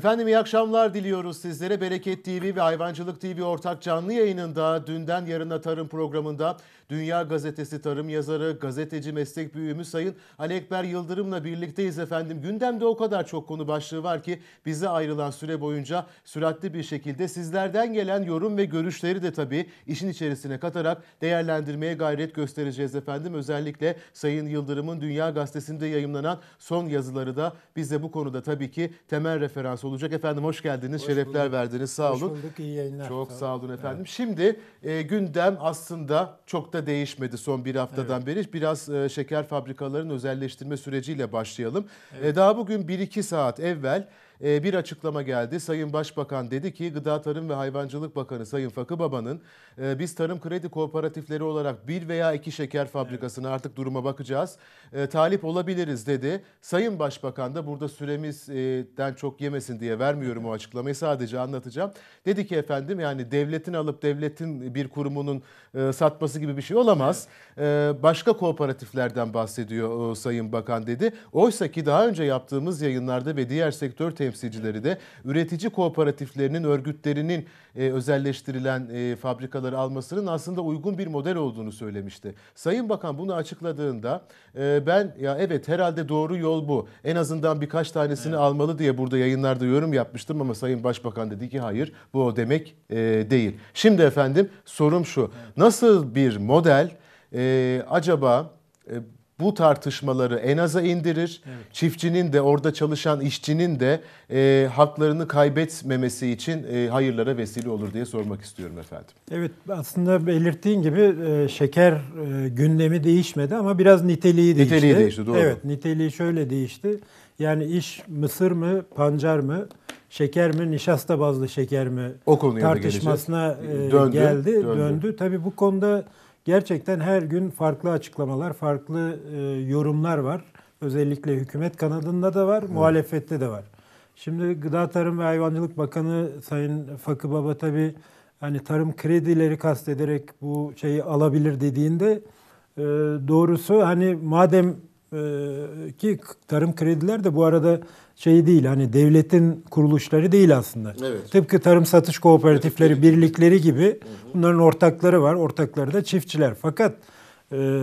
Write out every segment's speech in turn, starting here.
Efendim iyi akşamlar diliyoruz sizlere. Bereket TV ve Hayvancılık TV ortak canlı yayınında dünden yarına tarım programında Dünya Gazetesi tarım yazarı, gazeteci meslek büyüğümüz Sayın Ali Ekber Yıldırım'la birlikteyiz efendim. Gündemde o kadar çok konu başlığı var ki bize ayrılan süre boyunca süratli bir şekilde sizlerden gelen yorum ve görüşleri de tabii işin içerisine katarak değerlendirmeye gayret göstereceğiz efendim. Özellikle Sayın Yıldırım'ın Dünya Gazetesi'nde yayımlanan son yazıları da bize bu konuda tabii ki temel referans olacak. Efendim hoş geldiniz, hoş şerefler bulduk. verdiniz. Sağ olun. Hoş bulduk, iyi yayınlar. Çok sağ olun efendim. Evet. Şimdi e, gündem aslında çok da değişmedi son bir haftadan evet. beri. Biraz e, şeker fabrikalarının özelleştirme süreciyle başlayalım. E, evet. E, daha bugün 1-2 saat evvel e, bir açıklama geldi. Sayın Başbakan dedi ki Gıda Tarım ve Hayvancılık Bakanı Sayın Fakı Baba'nın ee, biz tarım kredi kooperatifleri olarak bir veya iki şeker fabrikasını evet. artık duruma bakacağız. E, talip olabiliriz dedi. Sayın Başbakan da burada süremizden çok yemesin diye vermiyorum o açıklamayı sadece anlatacağım. Dedi ki efendim yani devletin alıp devletin bir kurumunun e, satması gibi bir şey olamaz. Evet. E, başka kooperatiflerden bahsediyor e, Sayın Bakan dedi. Oysa ki daha önce yaptığımız yayınlarda ve diğer sektör temsilcileri de üretici kooperatiflerinin örgütlerinin e, özelleştirilen e, fabrikaları kararları almasının aslında uygun bir model olduğunu söylemişti. Sayın Bakan bunu açıkladığında e, ben ya evet herhalde doğru yol bu. En azından birkaç tanesini evet. almalı diye burada yayınlarda yorum yapmıştım ama Sayın Başbakan dedi ki hayır bu o demek e, değil. Şimdi efendim sorum şu. Evet. Nasıl bir model e, acaba e, bu tartışmaları en aza indirir. Evet. Çiftçinin de orada çalışan işçinin de e, haklarını kaybetmemesi için e, hayırlara vesile olur diye sormak istiyorum efendim. Evet aslında belirttiğin gibi e, şeker e, gündemi değişmedi ama biraz niteliği değişti. Niteliği değişti doğru. Evet niteliği şöyle değişti. Yani iş mısır mı pancar mı şeker mi nişasta bazlı şeker mi o konuya tartışmasına e, döndü, geldi döndü. döndü. Tabii bu konuda Gerçekten her gün farklı açıklamalar, farklı e, yorumlar var. Özellikle hükümet kanadında da var, evet. muhalefette de var. Şimdi Gıda Tarım ve Hayvancılık Bakanı Sayın Fakı Baba tabii hani tarım kredileri kastederek bu şeyi alabilir dediğinde e, doğrusu hani madem ee, ki tarım krediler de bu arada şey değil hani devletin kuruluşları değil aslında. Evet. Tıpkı tarım satış kooperatifleri evet. birlikleri gibi bunların ortakları var. Ortakları da çiftçiler. Fakat e,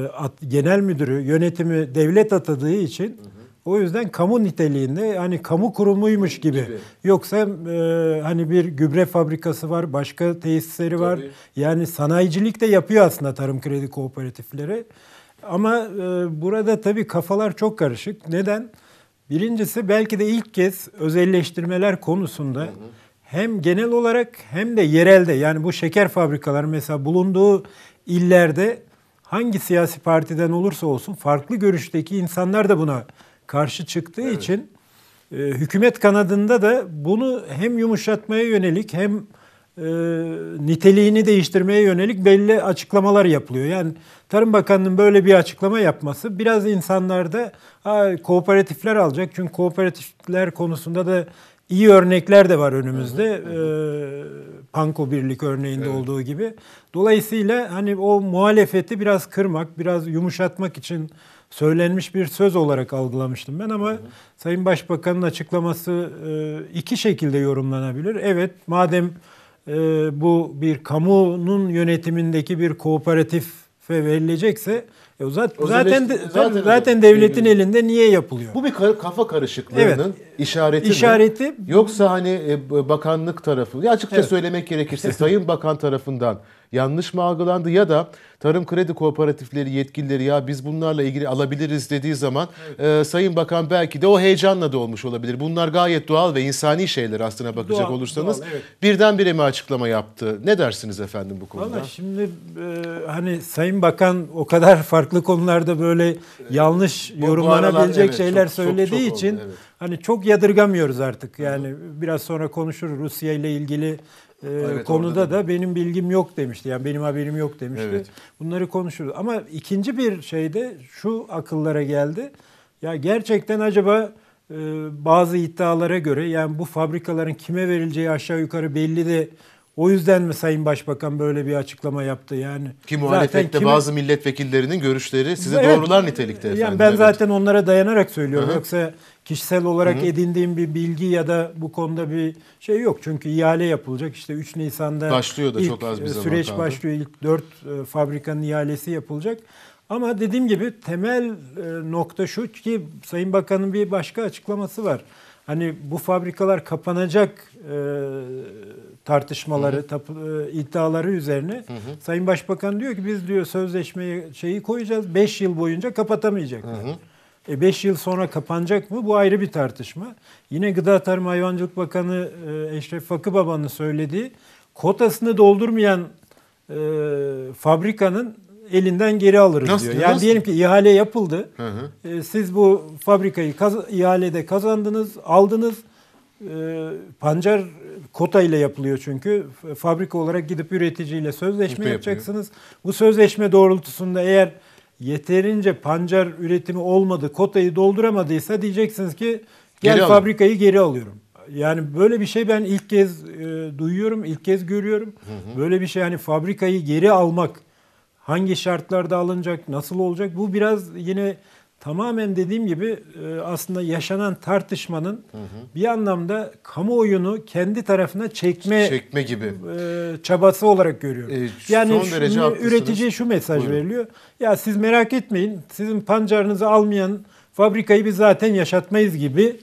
genel müdürü yönetimi devlet atadığı için o yüzden kamu niteliğinde hani kamu kurumuymuş gibi. gibi. Yoksa e, hani bir gübre fabrikası var, başka tesisleri Tabii. var. Yani sanayicilik de yapıyor aslında tarım kredi kooperatifleri. Ama e, burada tabii kafalar çok karışık. Neden? Birincisi belki de ilk kez özelleştirmeler konusunda hı hı. hem genel olarak hem de yerelde yani bu şeker fabrikaları mesela bulunduğu illerde hangi siyasi partiden olursa olsun farklı görüşteki insanlar da buna karşı çıktığı evet. için e, hükümet kanadında da bunu hem yumuşatmaya yönelik hem e, niteliğini değiştirmeye yönelik belli açıklamalar yapılıyor. Yani Tarım Bakanı'nın böyle bir açıklama yapması biraz insanlarda kooperatifler alacak. Çünkü kooperatifler konusunda da iyi örnekler de var önümüzde. Hı hı. E, Panko Birlik örneğinde evet. olduğu gibi. Dolayısıyla hani o muhalefeti biraz kırmak, biraz yumuşatmak için söylenmiş bir söz olarak algılamıştım ben ama hı Sayın Başbakan'ın açıklaması e, iki şekilde yorumlanabilir. Evet madem e, bu bir kamunun yönetimindeki bir kooperatif verilecekse e zaten zaten, de, zaten zaten devletin e, elinde niye yapılıyor? Bu bir kafa karışıklığının evet, işareti. İşareti mi? yoksa hani e, bakanlık tarafı ya açıkça evet. söylemek gerekirse sayın bakan tarafından yanlış mı algılandı ya da tarım kredi kooperatifleri yetkilileri ya biz bunlarla ilgili alabiliriz dediği zaman evet. e, Sayın Bakan belki de o heyecanla da olmuş olabilir. Bunlar gayet doğal ve insani şeyler aslına bakacak doğal, olursanız. Doğal, evet. Birdenbire mi açıklama yaptı? Ne dersiniz efendim bu konuda? Valla şimdi e, hani Sayın Bakan o kadar farklı konularda böyle yanlış bu, yorumlanabilecek evet, şeyler çok, söylediği çok, çok için oldu, evet. hani çok yadırgamıyoruz artık. Yani evet. biraz sonra konuşur Rusya ile ilgili e, evet, konuda da mi? benim bilgim yok demişti. Yani benim haberim yok demişti. Evet. Bunları konuşuruz. Ama ikinci bir şeyde şu akıllara geldi. Ya gerçekten acaba e, bazı iddialara göre yani bu fabrikaların kime verileceği aşağı yukarı belli de o yüzden mi Sayın Başbakan böyle bir açıklama yaptı yani? Ki muhalefette kimi... bazı milletvekillerinin görüşleri size evet, doğrular nitelikte efendim. Yani ben evet. zaten onlara dayanarak söylüyorum. Hı-hı. Yoksa kişisel olarak Hı-hı. edindiğim bir bilgi ya da bu konuda bir şey yok. Çünkü ihale yapılacak. işte 3 Nisan'da başlıyor da ilk çok az bir e, zaman süreç kaldı. başlıyor. İlk 4 e, fabrikanın ihalesi yapılacak. Ama dediğim gibi temel e, nokta şu ki Sayın Bakan'ın bir başka açıklaması var. Hani bu fabrikalar kapanacak e, tartışmaları, Tap, e, iddiaları üzerine hı hı. Sayın Başbakan diyor ki biz diyor sözleşmeye şeyi koyacağız. 5 yıl boyunca kapatamayacaklar. Hı hı. E 5 yıl sonra kapanacak mı? Bu ayrı bir tartışma. Yine Gıda Tarım Hayvancılık Bakanı e, Eşref Fakıbaban'ın söylediği kotasını doldurmayan e, fabrikanın elinden geri alırız nasıl, diyor. Yani nasıl? diyelim ki ihale yapıldı. Hı hı. E, siz bu fabrikayı kaz ihalede kazandınız, aldınız. E, pancar kota ile yapılıyor çünkü. Fabrika olarak gidip üreticiyle sözleşme Kota yapacaksınız. Yapıyor. Bu sözleşme doğrultusunda eğer yeterince pancar üretimi olmadı, kotayı dolduramadıysa diyeceksiniz ki gel geri fabrikayı geri alıyorum. Yani böyle bir şey ben ilk kez e, duyuyorum, ilk kez görüyorum. Hı hı. Böyle bir şey yani fabrikayı geri almak hangi şartlarda alınacak, nasıl olacak? Bu biraz yine tamamen dediğim gibi e, aslında yaşanan tartışmanın hı hı. bir anlamda kamuoyunu kendi tarafına çekme çekme gibi e, çabası olarak görüyorum. E, yani son şunu, şu mesaj Buyurun. veriliyor. Ya siz merak etmeyin. Sizin pancarınızı almayan fabrikayı biz zaten yaşatmayız gibi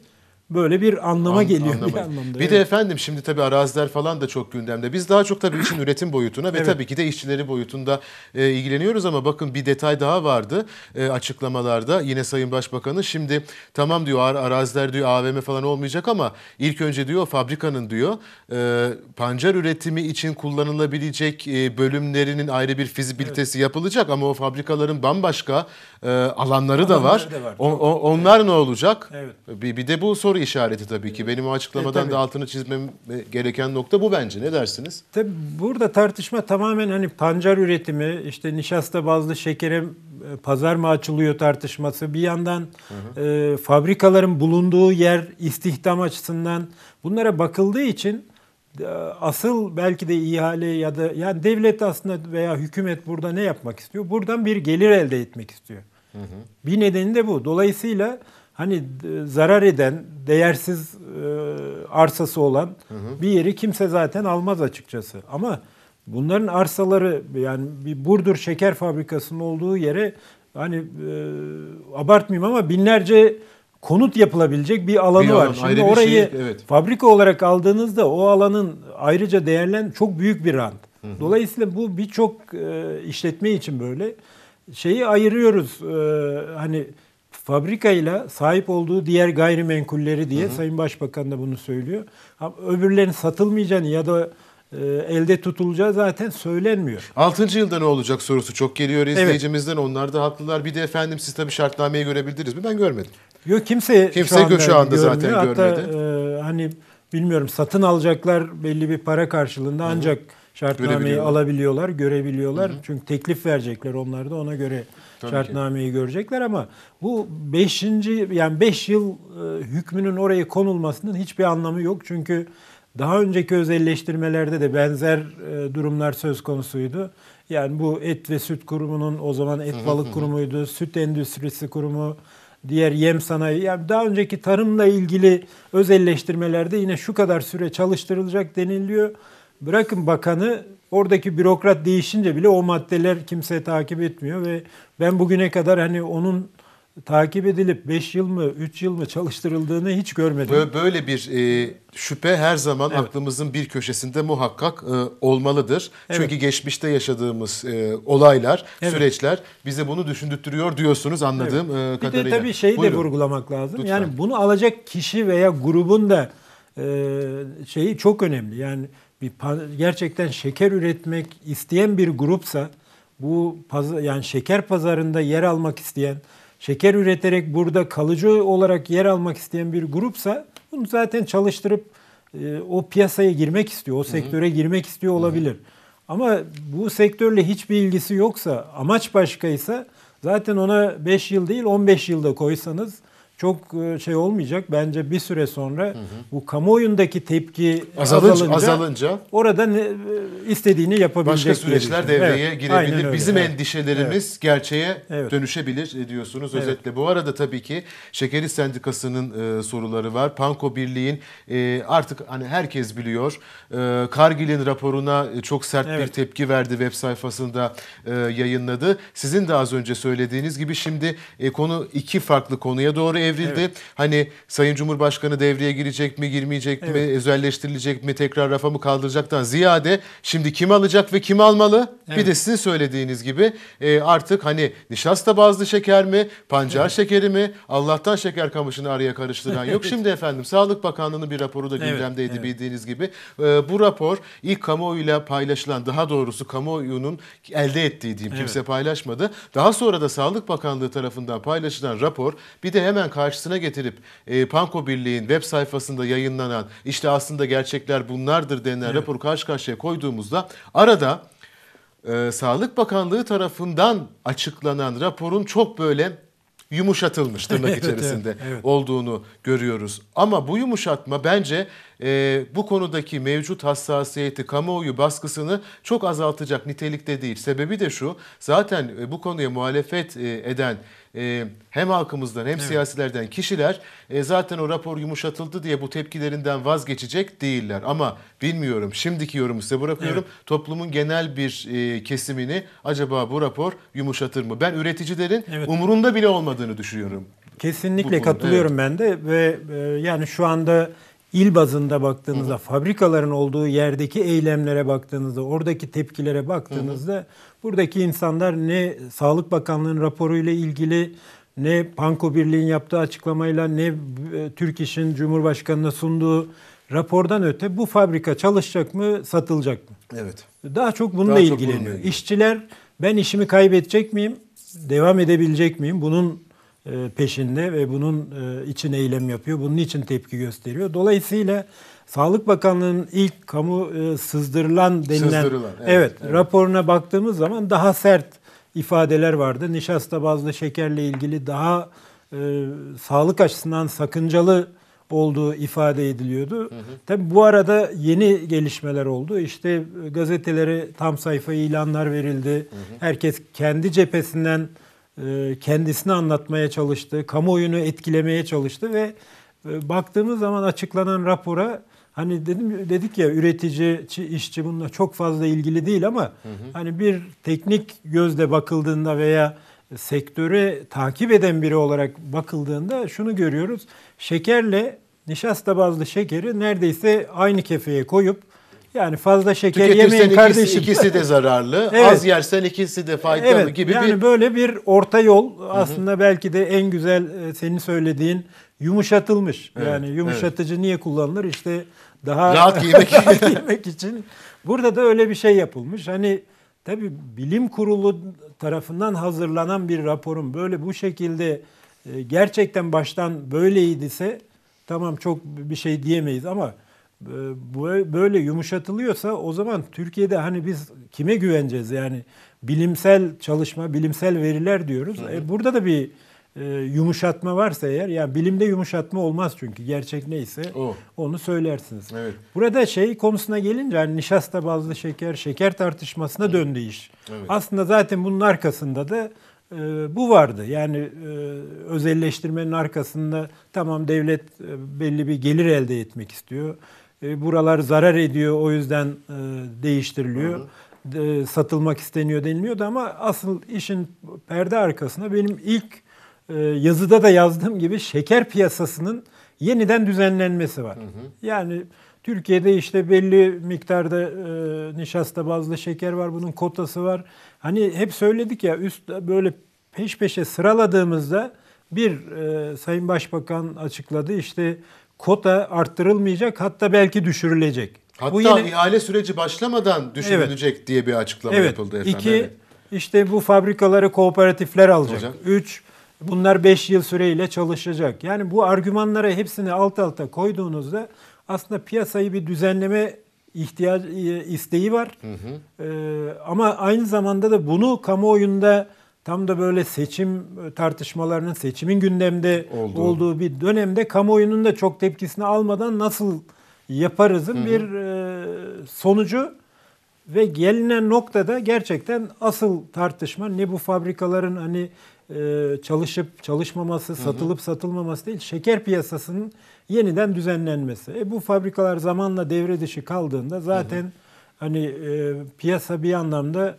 böyle bir anlama An, geliyor anlamayın. bir anlamda. Bir evet. de efendim şimdi tabii araziler falan da çok gündemde. Biz daha çok tabii için üretim boyutuna ve evet. tabii ki de işçileri boyutunda e, ilgileniyoruz ama bakın bir detay daha vardı e, açıklamalarda. Yine Sayın Başbakan'ı şimdi tamam diyor ar araziler diyor AVM falan olmayacak ama ilk önce diyor fabrikanın diyor e, pancar üretimi için kullanılabilecek e, bölümlerinin ayrı bir fizibilitesi evet. yapılacak ama o fabrikaların bambaşka e, alanları, alanları da var. Da var o, o, onlar evet. ne olacak? Evet. Bir, bir de bu soru işareti tabii ki. Benim açıklamadan e, da altını çizmem e, gereken nokta bu bence. Ne dersiniz? Tabii burada tartışma tamamen hani pancar üretimi, işte nişasta bazlı şekere e, pazar mı açılıyor tartışması. Bir yandan hı hı. E, fabrikaların bulunduğu yer istihdam açısından bunlara bakıldığı için e, asıl belki de ihale ya da yani devlet aslında veya hükümet burada ne yapmak istiyor? Buradan bir gelir elde etmek istiyor. Hı hı. Bir nedeni de bu. Dolayısıyla hani e, zarar eden, değersiz e, arsası olan bir yeri kimse zaten almaz açıkçası. Ama bunların arsaları yani bir Burdur şeker fabrikasının olduğu yere hani e, abartmayayım ama binlerce konut yapılabilecek bir alanı bir alan, var. Şimdi orayı şey, evet. fabrika olarak aldığınızda o alanın ayrıca değerlen çok büyük bir rant. Hı hı. Dolayısıyla bu birçok e, işletme için böyle şeyi ayırıyoruz. E, hani fabrika ile sahip olduğu diğer gayrimenkulleri diye hı hı. Sayın Başbakan da bunu söylüyor. Öbürlerin satılmayacağını ya da e, elde tutulacağı zaten söylenmiyor. 6. yılda ne olacak sorusu çok geliyor izleyicimizden. Evet. Onlar da haklılar. Bir de efendim siz tabii şartnameyi görebildiniz mi? Ben görmedim. Yok kimse kimse şu anda, şu anda görmüyor. zaten Hatta, görmedi. E, hani bilmiyorum satın alacaklar belli bir para karşılığında Hı-hı. ancak şartnameyi alabiliyorlar, görebiliyorlar. Hı-hı. Çünkü teklif verecekler onlar da ona göre Tabii şartnameyi ki. görecekler ama bu 5. yani 5 yıl e, hükmünün oraya konulmasının hiçbir anlamı yok. Çünkü daha önceki özelleştirmelerde de benzer e, durumlar söz konusuydu. Yani bu et ve süt kurumunun o zaman et balık kurumuydu, süt endüstrisi kurumu, diğer yem sanayi. Yani daha önceki tarımla ilgili özelleştirmelerde yine şu kadar süre çalıştırılacak deniliyor. Bırakın bakanı oradaki bürokrat değişince bile o maddeler kimse takip etmiyor ve ben bugüne kadar hani onun takip edilip 5 yıl mı 3 yıl mı çalıştırıldığını hiç görmedim. Böyle bir e, şüphe her zaman evet. aklımızın bir köşesinde muhakkak e, olmalıdır. Evet. Çünkü geçmişte yaşadığımız e, olaylar, evet. süreçler bize bunu düşündürtüyor diyorsunuz anladığım evet. e, kadarıyla. Bir de tabii şeyi Buyurun. de vurgulamak lazım. Lütfen. Yani bunu alacak kişi veya grubun da e, şeyi çok önemli. Yani bir gerçekten şeker üretmek isteyen bir grupsa bu yani şeker pazarında yer almak isteyen, şeker üreterek burada kalıcı olarak yer almak isteyen bir grupsa bunu zaten çalıştırıp e, o piyasaya girmek istiyor, o Hı-hı. sektöre girmek istiyor olabilir. Hı-hı. Ama bu sektörle hiçbir ilgisi yoksa, amaç başkaysa zaten ona 5 yıl değil 15 yılda koysanız çok e, şey olmayacak. Bence bir süre sonra hı hı. bu kamuoyundaki tepki azalınca, azalınca, azalınca orada ne, e, istediğini yapabilecek. Başka süreçler devreye evet, girebilir. Bizim evet. endişelerimiz evet. gerçeğe evet. dönüşebilir e, diyorsunuz özetle. Evet. Bu arada tabii ki Şekeri Sendikası'nın e, soruları var. Panko Birliği'nin e, artık hani herkes biliyor. E, Kargil'in raporuna çok sert evet. bir tepki verdi web sayfasında e, yayınladı. Sizin de az önce söylediğiniz gibi şimdi e, konu iki farklı konuya doğru ev devrildi. Evet. Hani Sayın Cumhurbaşkanı devreye girecek mi, girmeyecek evet. mi, özelleştirilecek mi, tekrar rafa mı kaldıracaktan ziyade şimdi kim alacak ve kim almalı? Evet. Bir de sizin söylediğiniz gibi e, artık hani nişasta bazlı şeker mi, pancar evet. şekeri mi, Allah'tan şeker kamışını araya karıştıran yok. Şimdi efendim Sağlık Bakanlığı'nın bir raporu da gündemdeydi evet. bildiğiniz gibi. E, bu rapor ilk kamuoyuyla paylaşılan daha doğrusu kamuoyunun elde ettiği diyeyim kimse paylaşmadı. Daha sonra da Sağlık Bakanlığı tarafından paylaşılan rapor bir de hemen karşısına getirip e, Panko Birliği'nin web sayfasında yayınlanan işte aslında gerçekler bunlardır denilen evet. raporu karşı karşıya koyduğumuzda arada e, Sağlık Bakanlığı tarafından açıklanan raporun çok böyle yumuşatılmış tırnak evet, içerisinde evet, evet. olduğunu görüyoruz. Ama bu yumuşatma bence e, bu konudaki mevcut hassasiyeti, kamuoyu baskısını çok azaltacak nitelikte değil. Sebebi de şu, zaten e, bu konuya muhalefet e, eden e, hem halkımızdan hem evet. siyasilerden kişiler zaten o rapor yumuşatıldı diye bu tepkilerinden vazgeçecek değiller. Ama bilmiyorum şimdiki yorumu size bırakıyorum. Evet. Toplumun genel bir kesimini acaba bu rapor yumuşatır mı? Ben üreticilerin evet. umurunda bile olmadığını düşünüyorum. Kesinlikle bu, katılıyorum evet. ben de ve yani şu anda il bazında baktığınızda, hı hı. fabrikaların olduğu yerdeki eylemlere baktığınızda, oradaki tepkilere baktığınızda hı hı. buradaki insanlar ne Sağlık Bakanlığı'nın raporuyla ilgili ne Panko Birliği'nin yaptığı açıklamayla ne e, Türk İş'in Cumhurbaşkanı'na sunduğu rapordan öte bu fabrika çalışacak mı, satılacak mı? Evet. Daha çok bununla Daha ilgileniyor. bununla İşçiler ben işimi kaybedecek miyim? Devam edebilecek miyim? Bunun e, peşinde ve bunun e, için eylem yapıyor, bunun için tepki gösteriyor. Dolayısıyla Sağlık Bakanlığı'nın ilk kamu e, sızdırılan denilen sızdırılan, evet, evet, evet raporuna baktığımız zaman daha sert ifadeler vardı. Nişasta bazlı şekerle ilgili daha e, sağlık açısından sakıncalı olduğu ifade ediliyordu. Hı hı. Tabii bu arada yeni gelişmeler oldu. İşte gazetelere tam sayfa ilanlar verildi. Hı hı. Herkes kendi cephesinden e, kendisini anlatmaya çalıştı, kamuoyunu etkilemeye çalıştı ve e, baktığımız zaman açıklanan rapora hani dedim dedik ya üretici, işçi bununla çok fazla ilgili değil ama hı hı. hani bir teknik gözle bakıldığında veya sektörü takip eden biri olarak bakıldığında şunu görüyoruz. Şekerle nişasta bazlı şekeri neredeyse aynı kefeye koyup yani fazla şeker Tüketirsen yemeyin ikisi, kardeşim. ikisi de zararlı. evet. Az yersen ikisi de faydalı evet. gibi yani bir... Yani böyle bir orta yol aslında Hı-hı. belki de en güzel e, senin söylediğin yumuşatılmış. Evet. Yani yumuşatıcı evet. niye kullanılır? İşte daha rahat giymek, rahat giymek için. Burada da öyle bir şey yapılmış. Hani tabi bilim kurulu tarafından hazırlanan bir raporun böyle bu şekilde e, gerçekten baştan böyleydiyse tamam çok bir şey diyemeyiz ama ee, böyle yumuşatılıyorsa o zaman Türkiye'de hani biz kime güveneceğiz yani bilimsel çalışma, bilimsel veriler diyoruz. Hı hı. E burada da bir e, yumuşatma varsa eğer yani bilimde yumuşatma olmaz çünkü gerçek neyse o. onu söylersiniz. Evet. Burada şey konusuna gelince hani nişasta bazlı şeker, şeker tartışmasına evet. döndü iş. Evet. Aslında zaten bunun arkasında da e, bu vardı. Yani e, özelleştirmenin arkasında tamam devlet e, belli bir gelir elde etmek istiyor. E, buralar zarar ediyor o yüzden e, değiştiriliyor. Hı hı. E, satılmak isteniyor deniliyordu ama asıl işin perde arkasında benim ilk yazıda da yazdığım gibi şeker piyasasının yeniden düzenlenmesi var. Hı hı. Yani Türkiye'de işte belli miktarda e, nişasta bazlı şeker var, bunun kotası var. Hani hep söyledik ya üst böyle peş peşe sıraladığımızda bir e, Sayın Başbakan açıkladı işte kota arttırılmayacak hatta belki düşürülecek. Hatta bu yine, ihale süreci başlamadan düşürülecek evet, diye bir açıklama evet, yapıldı efendim. İki, evet. işte bu fabrikaları kooperatifler alacak. Hocam. Üç, bunlar beş yıl süreyle çalışacak. Yani bu argümanlara hepsini alt alta koyduğunuzda aslında piyasayı bir düzenleme ihtiyacı isteği var. Hı hı. Ee, ama aynı zamanda da bunu kamuoyunda tam da böyle seçim tartışmalarının, seçimin gündemde olduğu, olduğu bir dönemde kamuoyunun da çok tepkisini almadan nasıl yaparızın bir e, sonucu ve gelinen noktada gerçekten asıl tartışma ne bu fabrikaların hani e, çalışıp çalışmaması, satılıp satılmaması değil, şeker piyasasının yeniden düzenlenmesi. E, bu fabrikalar zamanla devre dışı kaldığında zaten Hı-hı. hani e, piyasa bir anlamda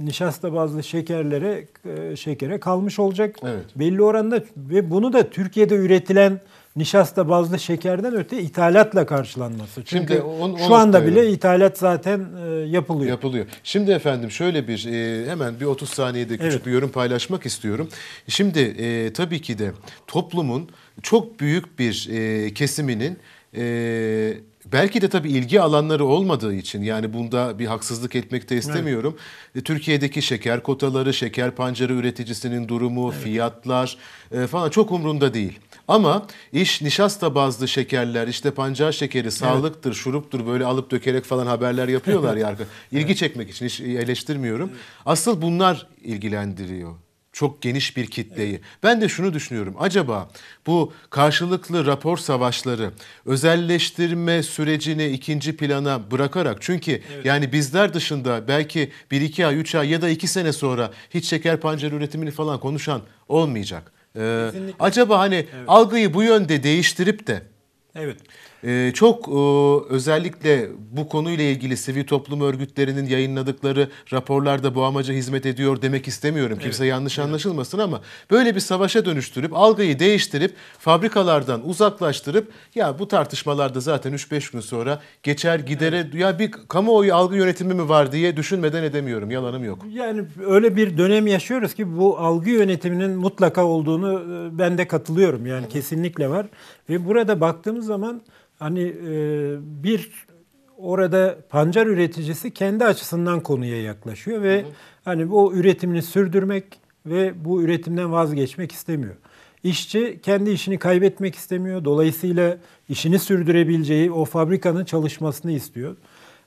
nişasta bazlı şekerlere e, şekere kalmış olacak. Evet. Belli oranda ve bunu da Türkiye'de üretilen nişasta bazlı şekerden öte ithalatla karşılanması. Çünkü Şimdi on, şu anda evet. bile ithalat zaten e, yapılıyor. Yapılıyor. Şimdi efendim şöyle bir e, hemen bir 30 saniyede küçük evet. bir yorum paylaşmak istiyorum. Şimdi tabii ki de toplumun çok büyük bir kesiminin Belki de tabii ilgi alanları olmadığı için yani bunda bir haksızlık etmek de istemiyorum. Evet. Türkiye'deki şeker kotaları, şeker pancarı üreticisinin durumu, evet. fiyatlar e, falan çok umrunda değil. Ama iş nişasta bazlı şekerler, işte pancar şekeri, sağlıktır, evet. şuruptur böyle alıp dökerek falan haberler yapıyorlar ya. İlgi evet. çekmek için hiç eleştirmiyorum. Evet. Asıl bunlar ilgilendiriyor çok geniş bir kitleyi. Evet. Ben de şunu düşünüyorum. Acaba bu karşılıklı rapor savaşları özelleştirme sürecini ikinci plana bırakarak çünkü evet. yani bizler dışında belki 1 2 ay 3 ay ya da 2 sene sonra hiç şeker pancarı üretimini falan konuşan olmayacak. Ee, acaba hani evet. algıyı bu yönde değiştirip de Evet. Ee, çok e, özellikle bu konuyla ilgili sivil toplum örgütlerinin yayınladıkları raporlarda bu amaca hizmet ediyor demek istemiyorum. Kimse yanlış evet. anlaşılmasın ama böyle bir savaşa dönüştürüp algıyı değiştirip fabrikalardan uzaklaştırıp ya bu tartışmalarda zaten 3-5 gün sonra geçer gidere evet. ya bir kamuoyu algı yönetimi mi var diye düşünmeden edemiyorum. Yalanım yok. Yani öyle bir dönem yaşıyoruz ki bu algı yönetiminin mutlaka olduğunu e, ben de katılıyorum. Yani evet. kesinlikle var. Ve burada baktığımız zaman hani e, bir orada pancar üreticisi kendi açısından konuya yaklaşıyor ve hı hı. hani o üretimini sürdürmek ve bu üretimden vazgeçmek istemiyor. İşçi kendi işini kaybetmek istemiyor. Dolayısıyla işini sürdürebileceği o fabrikanın çalışmasını istiyor.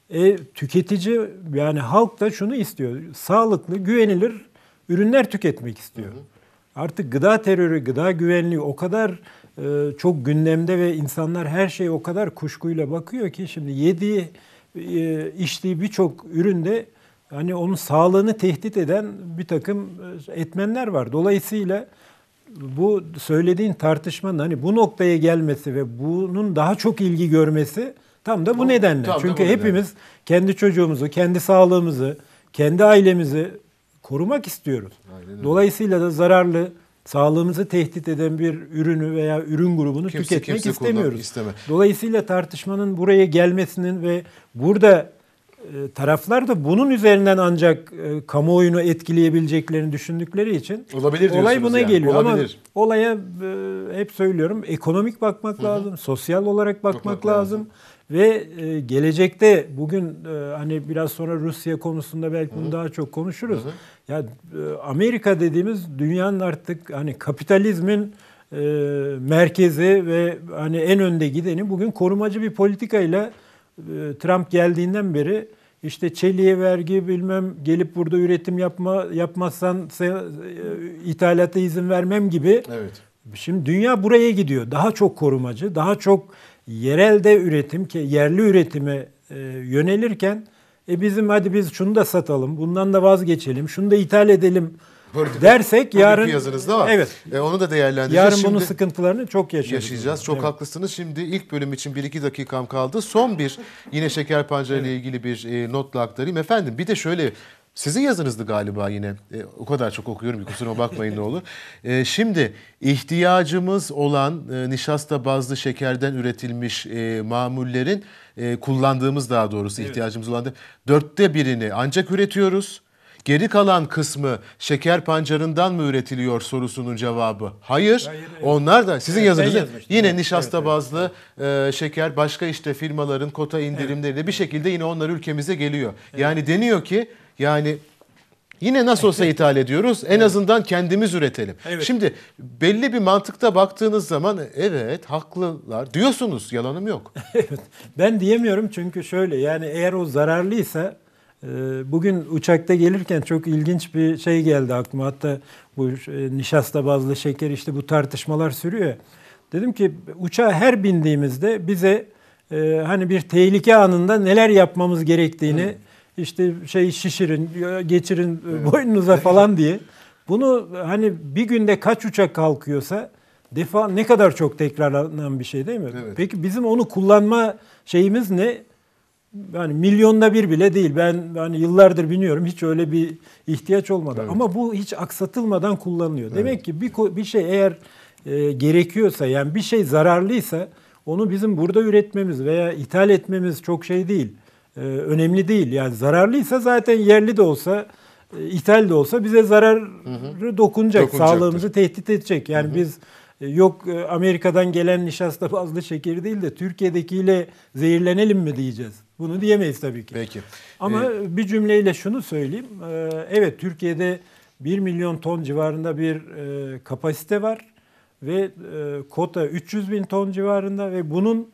E, tüketici yani halk da şunu istiyor. Sağlıklı, güvenilir ürünler tüketmek istiyor. Hı hı. Artık gıda terörü, gıda güvenliği o kadar e, çok gündemde ve insanlar her şeye o kadar kuşkuyla bakıyor ki şimdi yediği, e, içtiği birçok üründe hani onun sağlığını tehdit eden bir takım e, etmenler var. Dolayısıyla bu söylediğin tartışmanın hani bu noktaya gelmesi ve bunun daha çok ilgi görmesi tam da bu o, nedenle. Tam Çünkü bu hepimiz nedenle. kendi çocuğumuzu, kendi sağlığımızı, kendi ailemizi korumak istiyoruz. Aynen Dolayısıyla da zararlı, sağlığımızı tehdit eden bir ürünü veya ürün grubunu kimse, tüketmek kimse istemiyoruz. Isteme. Dolayısıyla tartışmanın buraya gelmesinin ve burada e, taraflar da bunun üzerinden ancak e, kamuoyunu etkileyebileceklerini düşündükleri için olabilir olay buna yani. geliyor olabilir. ama olaya e, hep söylüyorum ekonomik bakmak Hı-hı. lazım, sosyal olarak bakmak, bakmak lazım. lazım ve e, gelecekte bugün e, hani biraz sonra Rusya konusunda belki bunu daha çok konuşuruz. Hı hı. Ya e, Amerika dediğimiz dünyanın artık hani kapitalizmin e, merkezi ve hani en önde gideni bugün korumacı bir politikayla e, Trump geldiğinden beri işte çeliğe vergi bilmem gelip burada üretim yapma yapmazsan e, ithalata izin vermem gibi. Evet. Şimdi dünya buraya gidiyor. Daha çok korumacı, daha çok yerelde üretim, ki yerli üretime e, yönelirken e bizim hadi biz şunu da satalım, bundan da vazgeçelim, şunu da ithal edelim dersek yarın yazınızda var. Evet. E, onu da değerlendireceğiz. Yarın Şimdi, bunun sıkıntılarını çok yaşayacağız. Yaşayacağız. Çok evet. haklısınız. Şimdi ilk bölüm için 1-2 dakikam kaldı. Son bir yine şeker pancarı ile evet. ilgili bir e, notla aktarayım. Efendim bir de şöyle sizin yazınızdı galiba yine. E, o kadar çok okuyorum ki kusuruma bakmayın ne olur. E, şimdi ihtiyacımız olan e, nişasta bazlı şekerden üretilmiş e, mamullerin e, kullandığımız daha doğrusu evet. ihtiyacımız olan dörtte birini ancak üretiyoruz. Geri kalan kısmı şeker pancarından mı üretiliyor sorusunun cevabı. Hayır. Hayır evet. Onlar da sizin evet, yazınızda yine evet, nişasta evet, bazlı evet. E, şeker başka işte firmaların kota indirimleriyle evet. bir şekilde yine onlar ülkemize geliyor. Evet. Yani deniyor ki yani Yine nasıl olsa ithal ediyoruz. En evet. azından kendimiz üretelim. Evet. Şimdi belli bir mantıkta baktığınız zaman evet haklılar diyorsunuz. Yalanım yok. evet. Ben diyemiyorum çünkü şöyle yani eğer o zararlıysa e, bugün uçakta gelirken çok ilginç bir şey geldi aklıma. Hatta bu e, nişasta bazlı şeker işte bu tartışmalar sürüyor. Dedim ki uçağa her bindiğimizde bize e, hani bir tehlike anında neler yapmamız gerektiğini evet işte şey şişirin, geçirin evet. boynunuza falan diye. Bunu hani bir günde kaç uçak kalkıyorsa defa ne kadar çok tekrarlanan bir şey değil mi? Evet. Peki bizim onu kullanma şeyimiz ne? Yani milyonda bir bile değil. Ben yani yıllardır biniyorum. Hiç öyle bir ihtiyaç olmadı. Evet. Ama bu hiç aksatılmadan kullanılıyor. Evet. Demek ki bir bir şey eğer e, gerekiyorsa yani bir şey zararlıysa onu bizim burada üretmemiz veya ithal etmemiz çok şey değil e, önemli değil. Yani zararlıysa zaten yerli de olsa, e, ithal de olsa bize zararı hı hı. dokunacak, sağlığımızı tehdit edecek. Yani hı hı. biz e, yok e, Amerika'dan gelen nişasta bazlı şekeri değil de Türkiye'dekiyle zehirlenelim mi diyeceğiz. Bunu diyemeyiz tabii ki. Peki. Ama ee, bir cümleyle şunu söyleyeyim. E, evet Türkiye'de 1 milyon ton civarında bir kapasite var ve kota 300 bin ton civarında ve bunun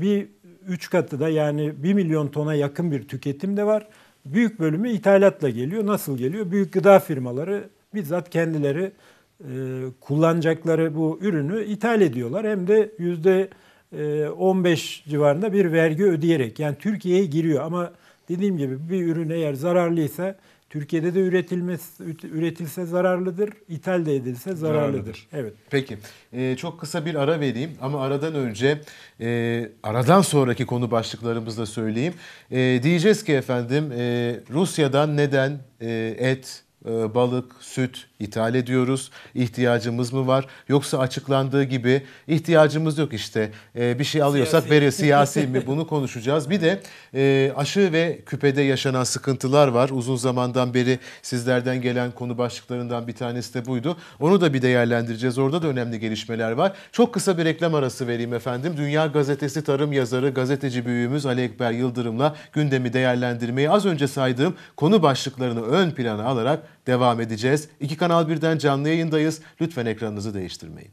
bir 3 katı da yani 1 milyon tona yakın bir tüketim de var. Büyük bölümü ithalatla geliyor. Nasıl geliyor? Büyük gıda firmaları bizzat kendileri e, kullanacakları bu ürünü ithal ediyorlar. Hem de yüzde 15 e, civarında bir vergi ödeyerek yani Türkiye'ye giriyor ama dediğim gibi bir ürün eğer zararlıysa Türkiye'de de üretilmesi, üretilse zararlıdır, ithal de edilse zararlıdır. zararlıdır. Evet. Peki, ee, çok kısa bir ara vereyim ama aradan önce, e, aradan sonraki konu başlıklarımızı da söyleyeyim. E, diyeceğiz ki efendim, e, Rusya'dan neden e, et, e, balık, süt, ithal ediyoruz? İhtiyacımız mı var? Yoksa açıklandığı gibi ihtiyacımız yok işte e, bir şey alıyorsak veri siyasi mi bunu konuşacağız. Bir de e, aşı ve küpede yaşanan sıkıntılar var. Uzun zamandan beri sizlerden gelen konu başlıklarından bir tanesi de buydu. Onu da bir değerlendireceğiz. Orada da önemli gelişmeler var. Çok kısa bir reklam arası vereyim efendim. Dünya Gazetesi tarım yazarı gazeteci büyüğümüz Ali Ekber Yıldırım'la gündemi değerlendirmeyi az önce saydığım konu başlıklarını ön plana alarak devam edeceğiz. İki Kanal Bir'den canlı yayındayız. Lütfen ekranınızı değiştirmeyin.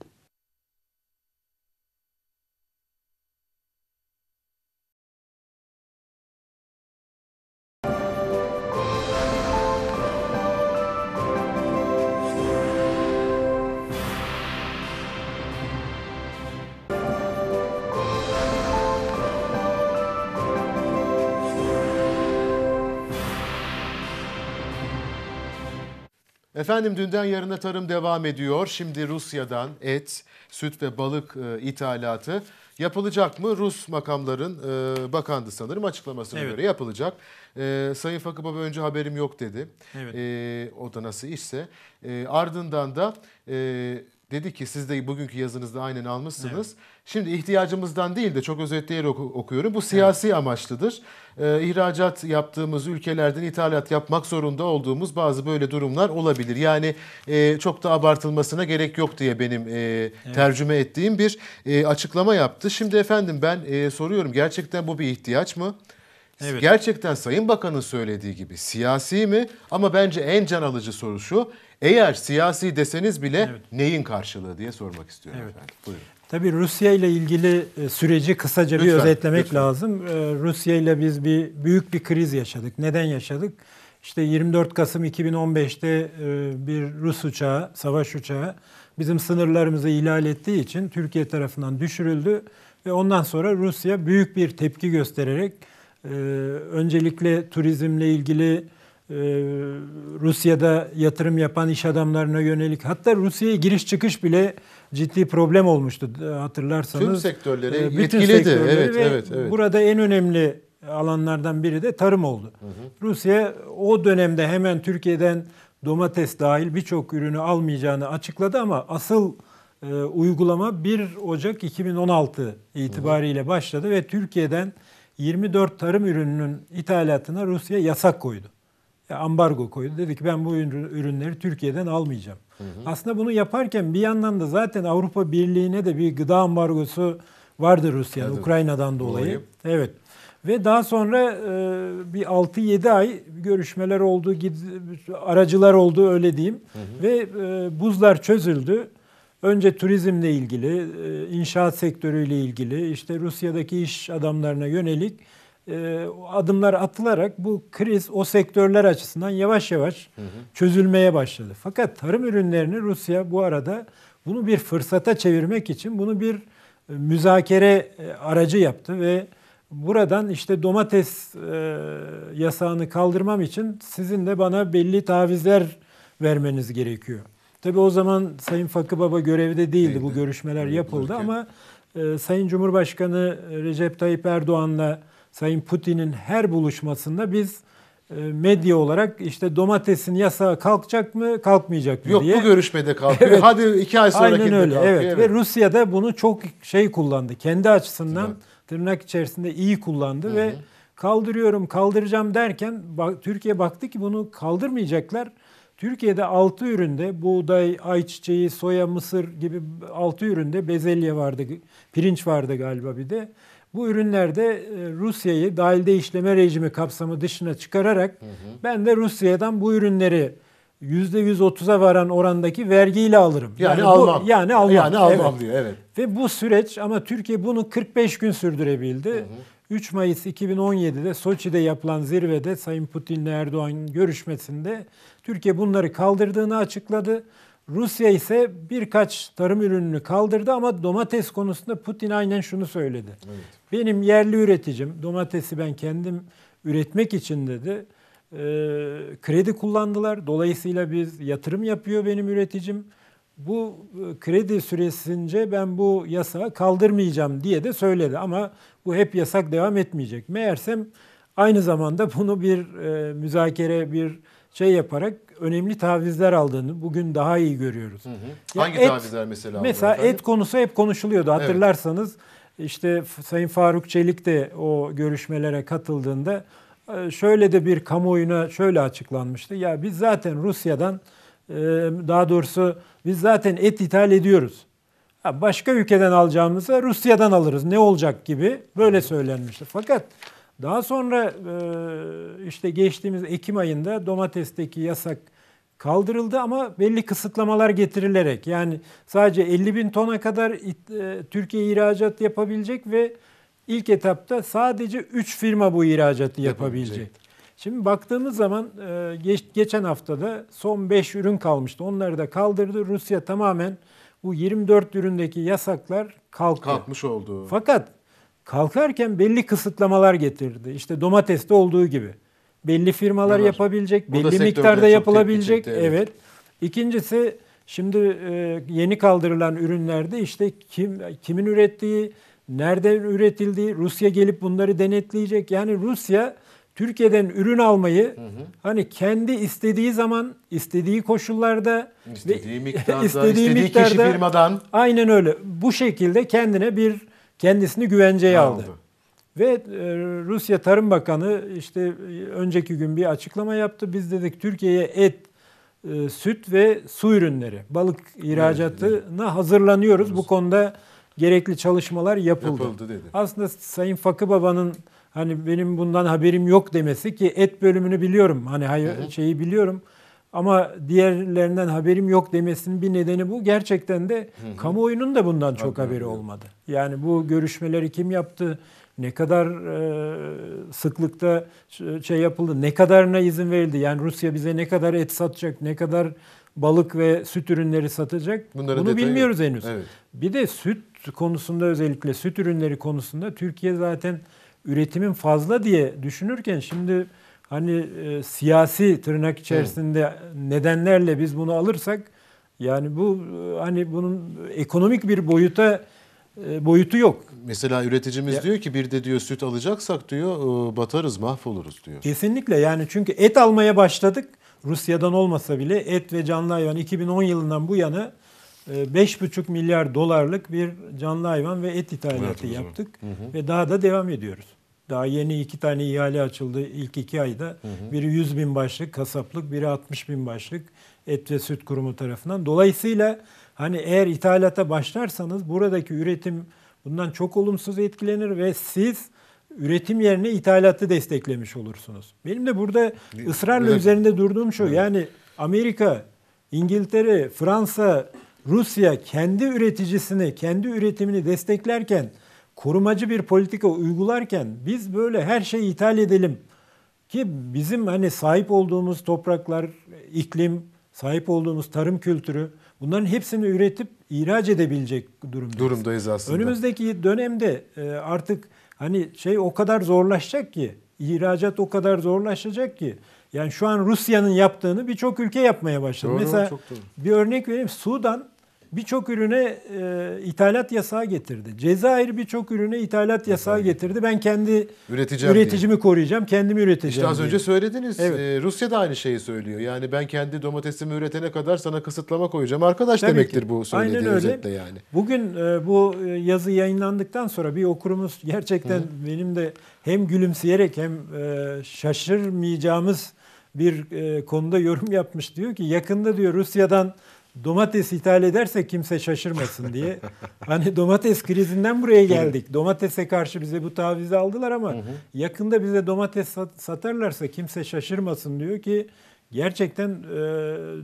Efendim dünden yarına tarım devam ediyor. Şimdi Rusya'dan et, süt ve balık e, ithalatı yapılacak mı? Rus makamların e, bakandı sanırım açıklamasına evet. göre yapılacak. E, Sayın Fakıbaba önce haberim yok dedi. Evet. E, o da nasıl işse. E, ardından da... E, dedi ki siz de bugünkü yazınızda aynen almışsınız. Evet. Şimdi ihtiyacımızdan değil de çok özetleyerek okuyorum. Bu siyasi evet. amaçlıdır. Ee, ihracat yaptığımız ülkelerden ithalat yapmak zorunda olduğumuz bazı böyle durumlar olabilir. Yani e, çok da abartılmasına gerek yok diye benim e, evet. tercüme ettiğim bir e, açıklama yaptı. Şimdi efendim ben e, soruyorum gerçekten bu bir ihtiyaç mı? Evet. Gerçekten Sayın Bakan'ın söylediği gibi siyasi mi? Ama bence en can alıcı soru şu. Eğer siyasi deseniz bile evet. neyin karşılığı diye sormak istiyorum evet. efendim. Buyurun. Tabii Rusya ile ilgili e, süreci kısaca lütfen, bir özetlemek lütfen. lazım. E, Rusya ile biz bir büyük bir kriz yaşadık. Neden yaşadık? İşte 24 Kasım 2015'te e, bir Rus uçağı, savaş uçağı bizim sınırlarımızı ihlal ettiği için Türkiye tarafından düşürüldü ve ondan sonra Rusya büyük bir tepki göstererek ee, öncelikle turizmle ilgili e, Rusya'da yatırım yapan iş adamlarına yönelik hatta Rusya'ya giriş çıkış bile ciddi problem olmuştu hatırlarsanız. Tüm sektörlere ee, etkiledi. evet, evet, evet. Burada en önemli alanlardan biri de tarım oldu. Hı hı. Rusya o dönemde hemen Türkiye'den domates dahil birçok ürünü almayacağını açıkladı ama asıl e, uygulama 1 Ocak 2016 itibariyle hı hı. başladı ve Türkiye'den 24 tarım ürününün ithalatına Rusya yasak koydu. ambargo koydu. Dedi ki ben bu ürünleri Türkiye'den almayacağım. Hı hı. Aslında bunu yaparken bir yandan da zaten Avrupa Birliği'ne de bir gıda ambargosu vardı Rusya, evet, Ukrayna'dan dolayı. dolayı. Evet. Ve daha sonra e, bir 6-7 ay görüşmeler oldu, aracılar oldu öyle diyeyim. Hı hı. Ve e, buzlar çözüldü. Önce turizmle ilgili, e, inşaat sektörüyle ilgili, işte Rusya'daki iş adamlarına yönelik e, adımlar atılarak bu kriz o sektörler açısından yavaş yavaş hı hı. çözülmeye başladı. Fakat tarım ürünlerini Rusya bu arada bunu bir fırsata çevirmek için bunu bir e, müzakere aracı yaptı ve buradan işte domates yasağını kaldırmam için sizin de bana belli tavizler vermeniz gerekiyor. Tabii o zaman Sayın Fakı Baba görevde değildi. Değildi. Bu görüşmeler yapıldı Yapılırken. ama e, Sayın Cumhurbaşkanı Recep Tayyip Erdoğan'la Sayın Putin'in her buluşmasında biz e, medya olarak işte domatesin yasağı kalkacak mı kalkmayacak mı Yok, diye. Yok bu görüşmede kalkıyor. evet. Hadi iki ay sonra. Aynen öyle. kalkıyor. Evet. evet ve Rusya da bunu çok şey kullandı. Kendi açısından evet. tırnak içerisinde iyi kullandı Hı-hı. ve kaldırıyorum kaldıracağım derken Türkiye baktı ki bunu kaldırmayacaklar. Türkiye'de 6 üründe buğday, ayçiçeği, soya, mısır gibi 6 üründe bezelye vardı, pirinç vardı galiba bir de. Bu ürünlerde e, Rusya'yı dahilde işleme rejimi kapsamı dışına çıkararak hı hı. ben de Rusya'dan bu ürünleri %130'a varan orandaki vergiyle alırım. Yani, yani bu, Yani almam. Yani almam evet. diyor evet. Ve bu süreç ama Türkiye bunu 45 gün sürdürebildi. Hı hı. 3 Mayıs 2017'de Soçi'de yapılan zirvede Sayın Putin'le Erdoğan görüşmesinde Türkiye bunları kaldırdığını açıkladı. Rusya ise birkaç tarım ürününü kaldırdı ama domates konusunda Putin aynen şunu söyledi. Evet. Benim yerli üreticim domatesi ben kendim üretmek için dedi. E, kredi kullandılar. Dolayısıyla biz yatırım yapıyor benim üreticim bu e, kredi süresince ben bu yasağı kaldırmayacağım diye de söyledi. Ama bu hep yasak devam etmeyecek. Meğersem aynı zamanda bunu bir e, müzakere, bir şey yaparak önemli tavizler aldığını bugün daha iyi görüyoruz. Hı hı. Hangi et, tavizler mesela? Mesela et konusu hep konuşuluyordu. Hatırlarsanız evet. işte Sayın Faruk Çelik de o görüşmelere katıldığında e, şöyle de bir kamuoyuna şöyle açıklanmıştı. Ya biz zaten Rusya'dan e, daha doğrusu biz zaten et ithal ediyoruz. başka ülkeden alacağımıza Rusya'dan alırız. Ne olacak gibi böyle söylenmişti. Fakat daha sonra e, işte geçtiğimiz Ekim ayında domatesteki yasak kaldırıldı ama belli kısıtlamalar getirilerek yani sadece 50 bin tona kadar e, Türkiye ihracat yapabilecek ve ilk etapta sadece 3 firma bu ihracatı yapabilecek. yapabilecek. Şimdi baktığımız zaman e, geç, geçen haftada son 5 ürün kalmıştı. Onları da kaldırdı. Rusya tamamen bu 24 üründeki yasaklar kalktı. Kalkmış oldu. Fakat kalkarken belli kısıtlamalar getirdi. İşte domateste olduğu gibi. Belli firmalar evet. yapabilecek, Bu belli miktarda yapılabilecek. Evet. evet. İkincisi şimdi e, yeni kaldırılan ürünlerde işte kim kimin ürettiği, nereden üretildiği, Rusya gelip bunları denetleyecek. Yani Rusya Türkiye'den ürün almayı hı hı. hani kendi istediği zaman, istediği koşullarda, istediği miktarda, istediği, istediği miktarda, kişi firmadan aynen öyle. Bu şekilde kendine bir kendisini güvenceye aldı. aldı. Ve e, Rusya Tarım Bakanı işte e, önceki gün bir açıklama yaptı. Biz dedik Türkiye'ye et, e, süt ve su ürünleri, balık ihracatına evet, hazırlanıyoruz. Rus. Bu konuda gerekli çalışmalar yapıldı. yapıldı dedi. Aslında Sayın Fakı Baba'nın hani benim bundan haberim yok demesi ki et bölümünü biliyorum. Hani hayır, şeyi biliyorum. Ama diğerlerinden haberim yok demesinin bir nedeni bu. Gerçekten de kamuoyunun da bundan çok haberi olmadı. Yani bu görüşmeleri kim yaptı? Ne kadar e, sıklıkta şey yapıldı? Ne kadarına izin verildi? Yani Rusya bize ne kadar et satacak? Ne kadar balık ve süt ürünleri satacak? Bunları Bunu bilmiyoruz yok. henüz. Evet. Bir de süt konusunda özellikle süt ürünleri konusunda Türkiye zaten üretimin fazla diye düşünürken şimdi hani e, siyasi tırnak içerisinde hmm. nedenlerle biz bunu alırsak yani bu hani bunun ekonomik bir boyuta e, boyutu yok. Mesela üreticimiz ya, diyor ki bir de diyor süt alacaksak diyor ıı, batarız mahvoluruz diyor. Kesinlikle yani çünkü et almaya başladık. Rusya'dan olmasa bile et ve canlı hayvan 2010 yılından bu yana 5,5 ee, milyar dolarlık bir canlı hayvan ve et ithalatı yaptık. Hı hı. Ve daha da devam ediyoruz. Daha yeni iki tane ihale açıldı ilk iki ayda. Hı hı. Biri 100 bin başlık kasaplık, biri 60 bin başlık et ve süt kurumu tarafından. Dolayısıyla hani eğer ithalata başlarsanız buradaki üretim bundan çok olumsuz etkilenir ve siz üretim yerine ithalatı desteklemiş olursunuz. Benim de burada ısrarla evet. üzerinde durduğum şu evet. yani Amerika, İngiltere, Fransa, Rusya kendi üreticisini, kendi üretimini desteklerken, korumacı bir politika uygularken biz böyle her şeyi ithal edelim ki bizim hani sahip olduğumuz topraklar, iklim, sahip olduğumuz tarım kültürü bunların hepsini üretip ihraç edebilecek durumdayız. Durumdayız aslında. Önümüzdeki dönemde e, artık hani şey o kadar zorlaşacak ki ihracat o kadar zorlaşacak ki yani şu an Rusya'nın yaptığını birçok ülke yapmaya başladı. Doğru, Mesela çok doğru. bir örnek vereyim. Sudan birçok ürüne e, ithalat yasağı getirdi. Cezayir birçok ürüne ithalat yasağı Efendim. getirdi. Ben kendi Üreteceğim üreticimi diye. koruyacağım, kendimi üreteceğim. İşte az diye. önce söylediniz. Evet. E, Rusya da aynı şeyi söylüyor. Yani ben kendi domatesimi üretene kadar sana kısıtlama koyacağım. Arkadaş Tabii demektir ki. bu söylediği Aynen öyle. yani. Bugün e, bu e, yazı yayınlandıktan sonra bir okurumuz gerçekten Hı. benim de hem gülümseyerek hem e, şaşırmayacağımız bir e, konuda yorum yapmış. Diyor ki yakında diyor Rusya'dan domates ithal ederse kimse şaşırmasın diye. hani domates krizinden buraya geldik. Domatese karşı bize bu tavizi aldılar ama hı hı. yakında bize domates satarlarsa kimse şaşırmasın diyor ki gerçekten e,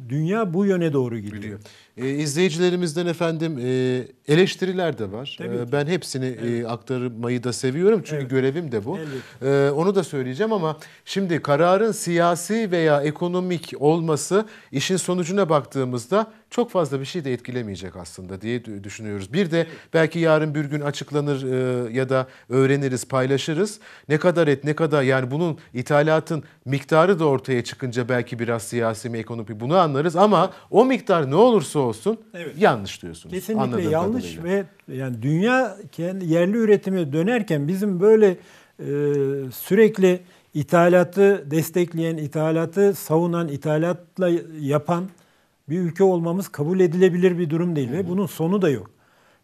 dünya bu yöne doğru gidiyor. Biliyor. E, izleyicilerimizden efendim e, eleştiriler de var. E, ben hepsini e, evet. e, aktarmayı da seviyorum çünkü evet. görevim de bu. E, onu da söyleyeceğim ama şimdi kararın siyasi veya ekonomik olması işin sonucuna baktığımızda çok fazla bir şey de etkilemeyecek aslında diye düşünüyoruz. Bir de belki yarın bir gün açıklanır e, ya da öğreniriz, paylaşırız. Ne kadar et, ne kadar yani bunun ithalatın miktarı da ortaya çıkınca belki biraz siyasi mi ekonomik bunu anlarız ama o miktar ne olursa olsun evet. yanlış diyorsunuz. Kesinlikle yanlış kadarıyla. ve yani dünya kendi yerli üretime dönerken bizim böyle e, sürekli ithalatı destekleyen, ithalatı savunan, ithalatla yapan bir ülke olmamız kabul edilebilir bir durum değil Hı-hı. ve bunun sonu da yok.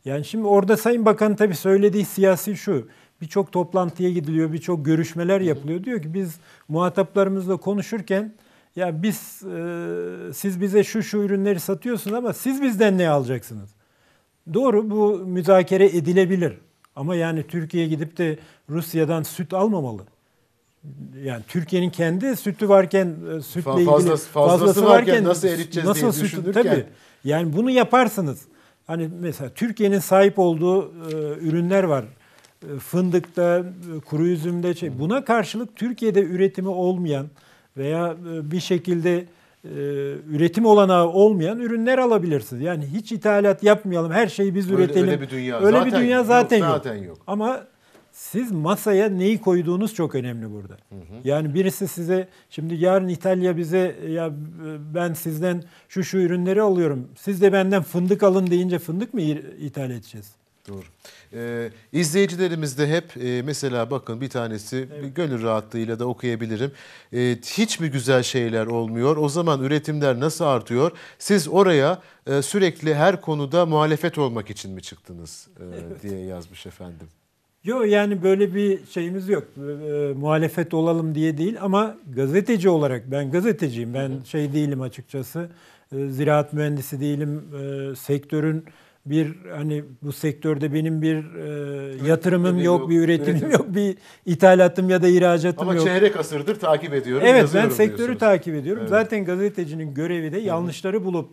Yani şimdi orada Sayın Bakan tabii söylediği siyasi şu. Birçok toplantıya gidiliyor, birçok görüşmeler yapılıyor. Diyor ki biz muhataplarımızla konuşurken ya biz e, siz bize şu şu ürünleri satıyorsun ama siz bizden ne alacaksınız? Doğru bu müzakere edilebilir. Ama yani Türkiye gidip de Rusya'dan süt almamalı. Yani Türkiye'nin kendi sütü varken e, sütle ilgili fazlası, fazlası varken, varken nasıl eriteceğiz nasıl diye sütü, tabii. Yani bunu yaparsınız. Hani mesela Türkiye'nin sahip olduğu e, ürünler var. E, fındıkta, e, kuru üzümde şey. Buna karşılık Türkiye'de üretimi olmayan veya e, bir şekilde e, üretim olanağı olmayan ürünler alabilirsiniz. Yani hiç ithalat yapmayalım, her şeyi biz öyle, üretelim. Öyle bir dünya öyle zaten, bir dünya zaten yok, yok. yok. Ama siz masaya neyi koyduğunuz çok önemli burada. Hı hı. Yani birisi size şimdi yarın İtalya bize ya ben sizden şu şu ürünleri alıyorum. Siz de benden fındık alın deyince fındık mı ithal edeceğiz? Doğru. Ee, izleyicilerimiz de hep e, mesela bakın bir tanesi evet. gönül rahatlığıyla da okuyabilirim. E, hiç mi güzel şeyler olmuyor? O zaman üretimler nasıl artıyor? Siz oraya e, sürekli her konuda muhalefet olmak için mi çıktınız e, evet. diye yazmış efendim. Yok yani böyle bir şeyimiz yok. E, e muhalefet olalım diye değil ama gazeteci olarak ben gazeteciyim. Ben şey değilim açıkçası. E, ziraat mühendisi değilim. E, sektörün bir hani bu sektörde benim bir e, yatırımım yok, yok, bir üretimim üretim. yok, bir ithalatım ya da ihracatım Ama yok. Ama çeyrek asırdır takip ediyorum. Evet ben sektörü diyorsunuz. takip ediyorum. Evet. Zaten gazetecinin görevi de yanlışları bulup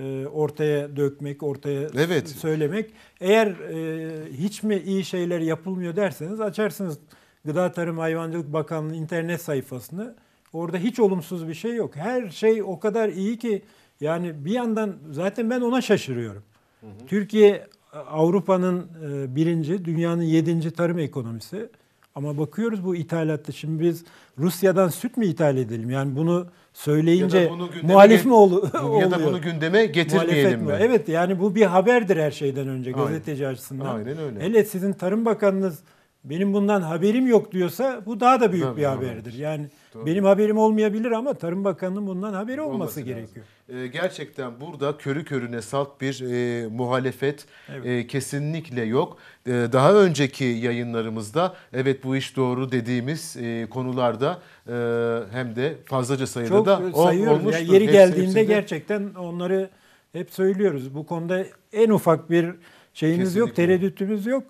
e, ortaya dökmek, ortaya evet. söylemek. Eğer e, hiç mi iyi şeyler yapılmıyor derseniz açarsınız Gıda Tarım Hayvancılık Bakanlığı internet sayfasını. Orada hiç olumsuz bir şey yok. Her şey o kadar iyi ki yani bir yandan zaten ben ona şaşırıyorum. Türkiye e, Avrupa'nın e, birinci, dünyanın yedinci tarım ekonomisi. Ama bakıyoruz bu ithalatta. Şimdi biz Rusya'dan süt mü ithal edelim? Yani bunu söyleyince ya bunu muhalif mi ol, oluyor? Ya da bunu gündeme getirmeyelim mi? Evet yani bu bir haberdir her şeyden önce gazeteci Aynen. açısından. Aynen öyle. Hele sizin Tarım Bakanınız benim bundan haberim yok diyorsa bu daha da büyük Tabii, bir haberdir. Yani Doğru. benim haberim olmayabilir ama Tarım Bakanı'nın bundan haberi olması, olması gerekiyor. Lazım. Ee, gerçekten burada körü körüne salt bir e, muhalefet evet. e, kesinlikle yok. E, daha önceki yayınlarımızda evet bu iş doğru dediğimiz e, konularda e, hem de fazlaca sayıda Çok da e, sayıyoruz. olmuştur. Yani yeri hepsi, geldiğinde hepsinde... gerçekten onları hep söylüyoruz. Bu konuda en ufak bir şeyimiz kesinlikle. yok, tereddütümüz yok.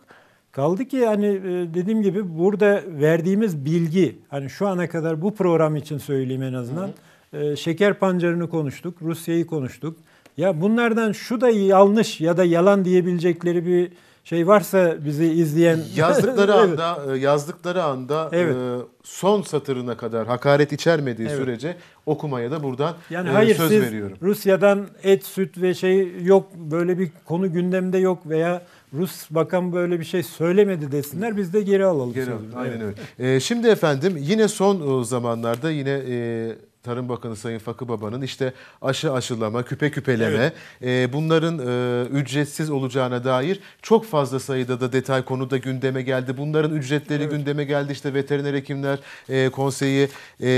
Kaldı ki hani dediğim gibi burada verdiğimiz bilgi, hani şu ana kadar bu program için söyleyeyim en azından. Hı hı. E, şeker pancarını konuştuk, Rusya'yı konuştuk. Ya bunlardan şu da yanlış ya da yalan diyebilecekleri bir şey varsa bizi izleyen yazdıkları evet. anda e, yazdıkları anda evet. e, son satırına kadar hakaret içermediği evet. sürece okumaya da buradan yani e, hayır, söz siz veriyorum. Rusya'dan et süt ve şey yok böyle bir konu gündemde yok veya Rus bakan böyle bir şey söylemedi desinler biz de geri alalım. Geri alalım. Aynen öyle. Ee, şimdi efendim yine son e, zamanlarda yine e, Tarım Bakanı Sayın Fakı Baba'nın işte aşı aşılama, küpe küpeleme evet. e, bunların e, ücretsiz olacağına dair çok fazla sayıda da detay konu da gündeme geldi. Bunların ücretleri evet. gündeme geldi. İşte veteriner hekimler e, konseyi e,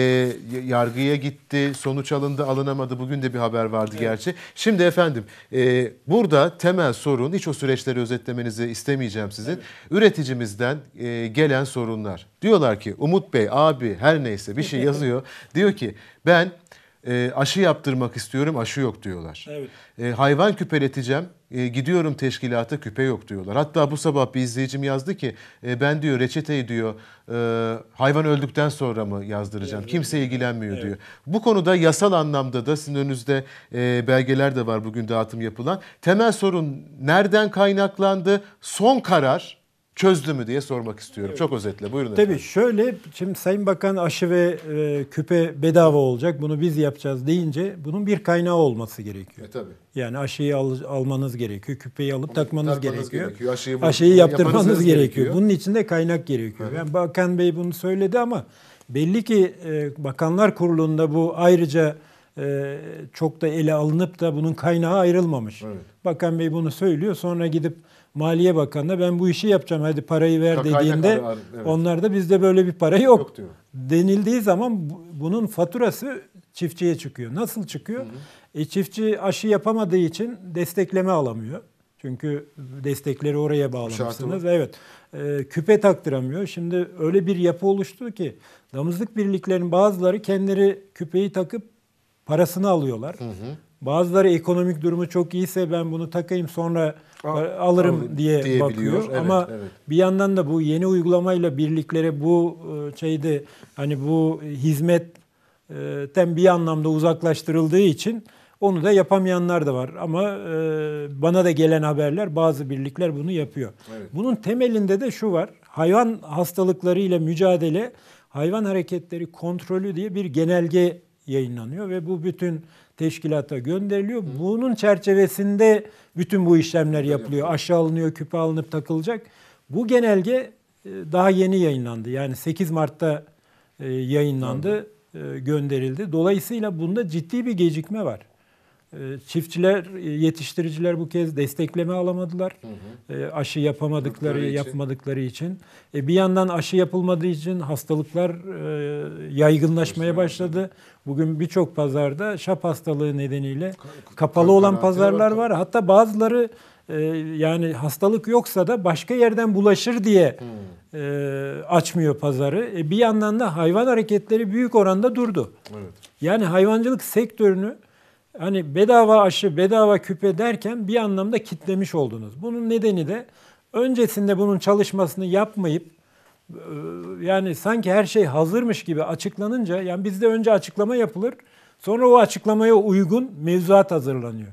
yargıya gitti. Sonuç alındı, alınamadı. Bugün de bir haber vardı evet. gerçi. Şimdi efendim e, burada temel sorun, hiç o süreçleri özetlemenizi istemeyeceğim sizin. Evet. Üreticimizden e, gelen sorunlar Diyorlar ki Umut Bey abi her neyse bir şey yazıyor. diyor ki ben e, aşı yaptırmak istiyorum aşı yok diyorlar. Evet. E, hayvan küpeleteceğim e, gidiyorum teşkilata küpe yok diyorlar. Hatta bu sabah bir izleyicim yazdı ki e, ben diyor reçeteyi diyor e, hayvan öldükten sonra mı yazdıracağım? Evet. Kimse ilgilenmiyor evet. diyor. Bu konuda yasal anlamda da sizin önünüzde e, belgeler de var bugün dağıtım yapılan. Temel sorun nereden kaynaklandı? Son karar çözdü mü diye sormak istiyorum. Çok özetle buyurun Tabii şöyle şimdi Sayın Bakan aşı ve e, küpe bedava olacak bunu biz yapacağız deyince bunun bir kaynağı olması gerekiyor. E, tabii. Yani aşıyı al, almanız gerekiyor, küpeyi alıp takmanız gerekiyor. gerekiyor. Aşıyı, bu, aşıyı yaptırmanız gerekiyor. gerekiyor. Bunun için de kaynak gerekiyor. Evet. Yani Bakan Bey bunu söyledi ama belli ki e, Bakanlar Kurulu'nda bu ayrıca e, çok da ele alınıp da bunun kaynağı ayrılmamış. Evet. Bakan Bey bunu söylüyor sonra gidip Maliye Bakanı'na ben bu işi yapacağım hadi parayı ver Kakayla dediğinde karar, evet. onlar da bizde böyle bir para yok, yok diyor. denildiği zaman bunun faturası çiftçiye çıkıyor. Nasıl çıkıyor? E, çiftçi aşı yapamadığı için destekleme alamıyor. Çünkü destekleri oraya bağlamışsınız. Evet. E, küpe taktıramıyor. Şimdi öyle bir yapı oluştu ki damızlık birliklerin bazıları kendileri küpeyi takıp parasını alıyorlar. Hı hı. Bazıları ekonomik durumu çok iyiyse ben bunu takayım sonra alırım Al, diye bakıyor. Evet, Ama evet. bir yandan da bu yeni uygulamayla birliklere bu e, şeyde hani bu hizmetten bir anlamda uzaklaştırıldığı için onu da yapamayanlar da var ama e, bana da gelen haberler bazı birlikler bunu yapıyor. Evet. Bunun temelinde de şu var. Hayvan hastalıkları ile mücadele hayvan hareketleri kontrolü diye bir genelge yayınlanıyor ve bu bütün teşkilata gönderiliyor. Bunun çerçevesinde bütün bu işlemler yapılıyor. Aşağı alınıyor, küpe alınıp takılacak. Bu genelge e, daha yeni yayınlandı. Yani 8 Mart'ta e, yayınlandı, e, gönderildi. Dolayısıyla bunda ciddi bir gecikme var. Ee, çiftçiler, e, yetiştiriciler bu kez destekleme alamadılar. Hı hı. Ee, aşı yapamadıkları, Yaptıkları yapmadıkları için. E, bir yandan aşı yapılmadığı için hastalıklar e, yaygınlaşmaya başladı. Bugün birçok pazarda şap hastalığı nedeniyle kapalı olan pazarlar var. Hatta bazıları yani hastalık yoksa da başka yerden bulaşır diye açmıyor pazarı. bir yandan da hayvan hareketleri büyük oranda durdu. Yani hayvancılık sektörünü Hani bedava aşı, bedava küpe derken bir anlamda kitlemiş oldunuz. Bunun nedeni de öncesinde bunun çalışmasını yapmayıp e, yani sanki her şey hazırmış gibi açıklanınca yani bizde önce açıklama yapılır sonra o açıklamaya uygun mevzuat hazırlanıyor.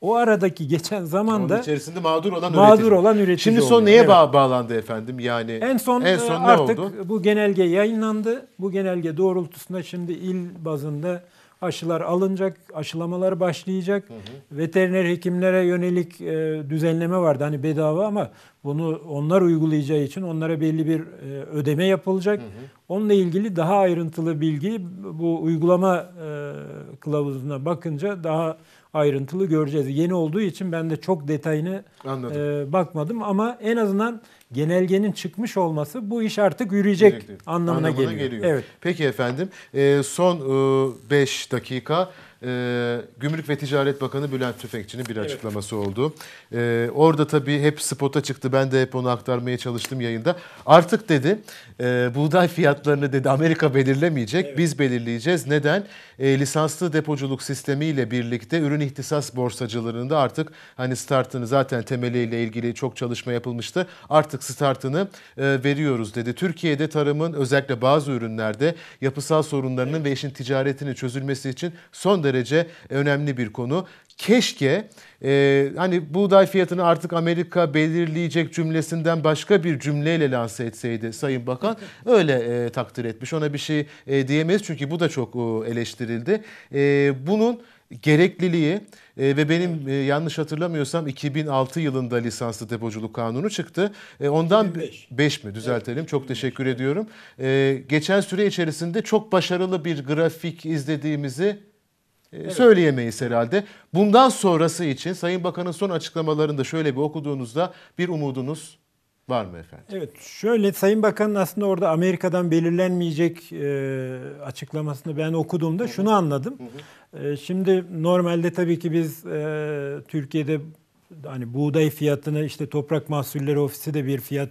O aradaki geçen zamanda Onun içerisinde mağdur olan mağdur üretici. olan üretici. Şimdi son neye evet. bağlandı efendim? Yani en son, en son artık ne oldu? bu genelge yayınlandı. Bu genelge doğrultusunda şimdi il bazında aşılar alınacak, aşılamalar başlayacak. Hı hı. Veteriner hekimlere yönelik e, düzenleme vardı hani bedava ama bunu onlar uygulayacağı için onlara belli bir e, ödeme yapılacak. Hı hı. Onunla ilgili daha ayrıntılı bilgi bu uygulama e, kılavuzuna bakınca daha ayrıntılı göreceğiz. Yeni olduğu için ben de çok detayını Anladım. e, bakmadım ama en azından genelgenin çıkmış olması bu iş artık yürüyecek anlamına, anlamına geliyor. geliyor. Evet. Peki efendim e, son 5 e, dakika e, Gümrük ve Ticaret Bakanı Bülent Tüfekçi'nin bir açıklaması evet. oldu. E, orada tabii hep spota çıktı. Ben de hep onu aktarmaya çalıştım yayında. Artık dedi e, buğday fiyatlarını dedi Amerika belirlemeyecek. Evet. Biz belirleyeceğiz. Neden? E, lisanslı depoculuk sistemiyle birlikte ürün ihtisas borsacılarında artık hani startını zaten temeliyle ilgili çok çalışma yapılmıştı. Artık startını e, veriyoruz dedi. Türkiye'de tarımın özellikle bazı ürünlerde yapısal sorunlarının evet. ve işin ticaretinin çözülmesi için son derece derece e, önemli bir konu. Keşke e, hani buğday fiyatını artık Amerika belirleyecek cümlesinden başka bir cümleyle lanse etseydi Sayın Bakan öyle e, takdir etmiş. Ona bir şey e, diyemeyiz çünkü bu da çok e, eleştirildi. E, bunun gerekliliği e, ve benim e, yanlış hatırlamıyorsam 2006 yılında lisanslı depoculuk kanunu çıktı. E, ondan 2005. 5 mi düzeltelim. Evet, çok teşekkür ediyorum. E, geçen süre içerisinde çok başarılı bir grafik izlediğimizi ee, evet. söyleyemeyiz herhalde. Bundan sonrası için Sayın Bakan'ın son açıklamalarında şöyle bir okuduğunuzda bir umudunuz var mı efendim? Evet şöyle Sayın Bakan'ın aslında orada Amerika'dan belirlenmeyecek e, açıklamasını ben okuduğumda Hı-hı. şunu anladım. Hı-hı. E, şimdi normalde tabii ki biz e, Türkiye'de hani buğday fiyatını işte toprak mahsulleri ofisi de bir fiyat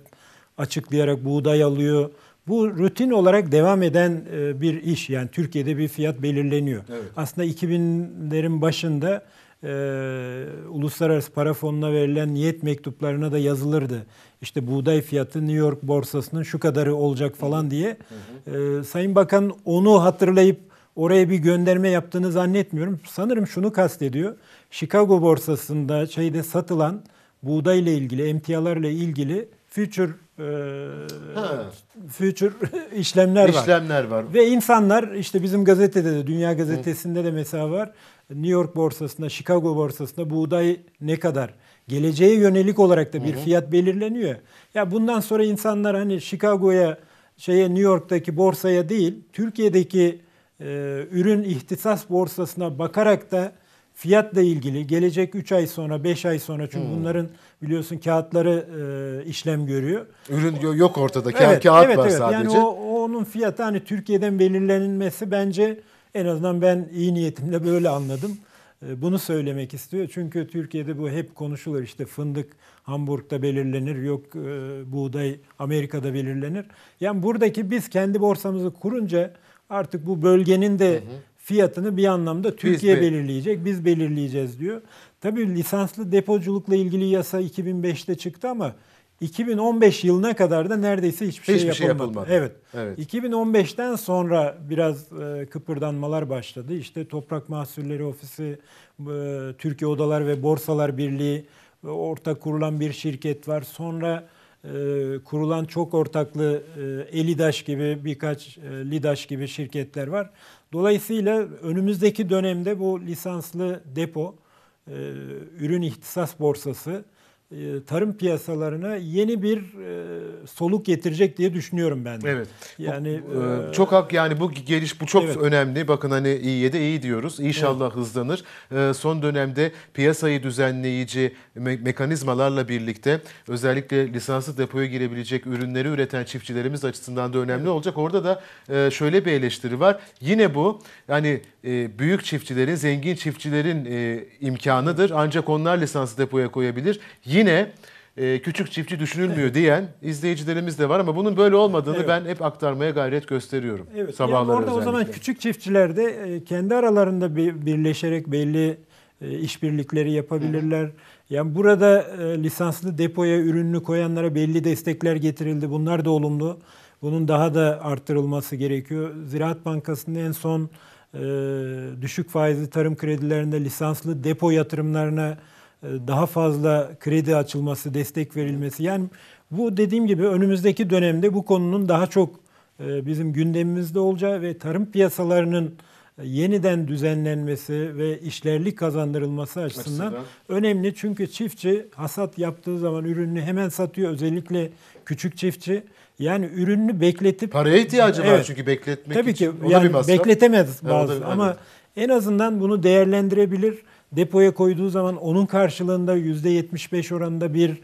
açıklayarak buğday alıyor bu rutin olarak devam eden e, bir iş. Yani Türkiye'de bir fiyat belirleniyor. Evet. Aslında 2000'lerin başında e, Uluslararası Para Fonu'na verilen niyet mektuplarına da yazılırdı. İşte buğday fiyatı New York borsasının şu kadarı olacak falan diye. E, Sayın Bakan onu hatırlayıp oraya bir gönderme yaptığını zannetmiyorum. Sanırım şunu kastediyor. Chicago borsasında şeyde satılan buğdayla ilgili, emtialarla ilgili future e, future işlemler, işlemler var. var. Ve insanlar işte bizim gazetede de Dünya Gazetesi'nde de mesela var. New York borsasında, Chicago borsasında buğday ne kadar? Geleceğe yönelik olarak da bir fiyat belirleniyor. Ya bundan sonra insanlar hani Chicago'ya, şeye New York'taki borsaya değil, Türkiye'deki e, ürün ihtisas borsasına bakarak da fiyatla ilgili gelecek 3 ay sonra 5 ay sonra çünkü hmm. bunların biliyorsun kağıtları e, işlem görüyor. Ürün yok ortada evet, kağıt evet, var evet. sadece. Yani o, onun fiyatı hani Türkiye'den belirlenilmesi bence en azından ben iyi niyetimle böyle anladım. E, bunu söylemek istiyor. Çünkü Türkiye'de bu hep konuşulur işte fındık Hamburg'da belirlenir yok e, buğday Amerika'da belirlenir. Yani buradaki biz kendi borsamızı kurunca artık bu bölgenin de hı hı fiyatını bir anlamda Türkiye biz belirleyecek, biz belirleyeceğiz diyor. Tabii lisanslı depoculukla ilgili yasa 2005'te çıktı ama 2015 yılına kadar da neredeyse hiçbir şey, şey yapılmadı. şey yapılmadı. Evet. evet. 2015'ten sonra biraz e, kıpırdanmalar başladı. İşte Toprak Mahsulleri Ofisi, e, Türkiye Odalar ve Borsalar Birliği e, ortak kurulan bir şirket var. Sonra e, kurulan çok ortaklı e, Elidaş gibi birkaç e, Lidaş gibi şirketler var. Dolayısıyla önümüzdeki dönemde bu lisanslı depo, e, ürün ihtisas borsası e, tarım piyasalarına yeni bir e, soluk getirecek diye düşünüyorum ben. De. Evet. Yani bu, e, çok hak yani bu geliş bu çok evet. önemli. Bakın hani iyiye de iyi diyoruz. İnşallah evet. hızlanır. son dönemde piyasayı düzenleyici mekanizmalarla birlikte özellikle lisanslı depoya girebilecek ürünleri üreten çiftçilerimiz açısından da önemli evet. olacak. Orada da şöyle bir eleştiri var. Yine bu yani büyük çiftçilerin, zengin çiftçilerin imkanıdır. Ancak onlar lisanslı depoya koyabilir. Yine yine e, küçük çiftçi düşünülmüyor diyen izleyicilerimiz de var ama bunun böyle olmadığını evet. ben hep aktarmaya gayret gösteriyorum. Evet. Sabahları yani orada özellikle. o zaman küçük çiftçiler de e, kendi aralarında birleşerek belli e, işbirlikleri yapabilirler. Hı. Yani burada e, lisanslı depoya ürününü koyanlara belli destekler getirildi. Bunlar da olumlu. Bunun daha da arttırılması gerekiyor. Ziraat Bankası'nın en son düşük faizli tarım kredilerinde lisanslı depo yatırımlarına e, daha fazla kredi açılması, destek verilmesi. Yani bu dediğim gibi önümüzdeki dönemde bu konunun daha çok e, bizim gündemimizde olacağı ve tarım piyasalarının e, yeniden düzenlenmesi ve işlerlik kazandırılması açısından Açıdan. önemli. Çünkü çiftçi hasat yaptığı zaman ürününü hemen satıyor. Özellikle küçük çiftçi. Yani ürününü bekletip... Paraya ihtiyacı evet, var çünkü bekletmek Tabii için. ki. O yani bir bekletemez bazı ama en azından bunu değerlendirebilir depoya koyduğu zaman onun karşılığında %75 oranında bir